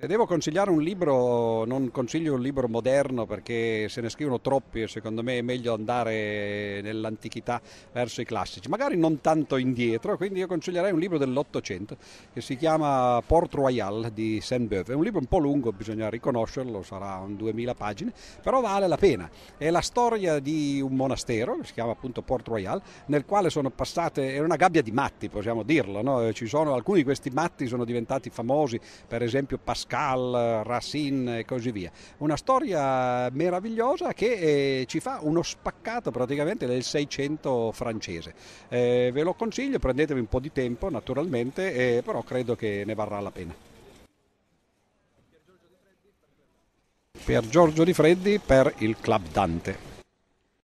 Se devo consigliare un libro, non consiglio un libro moderno perché se ne scrivono troppi e secondo me è meglio andare nell'antichità verso i classici, magari non tanto indietro, quindi io consiglierei un libro dell'Ottocento che si chiama Port Royal di Saint-Beuve. È un libro un po' lungo, bisogna riconoscerlo, sarà un 2000 pagine, però vale la pena. È la storia di un monastero, si chiama appunto Port Royal, nel quale sono passate, era una gabbia di matti, possiamo dirlo, no? Ci sono, alcuni di questi matti sono diventati famosi, per esempio Pascal Pascal, Racine e così via. Una storia meravigliosa che eh, ci fa uno spaccato praticamente del 600 francese. Eh, ve lo consiglio, prendetevi un po' di tempo naturalmente, eh, però credo che ne varrà la pena. Per Giorgio Di Freddi per il Club Dante.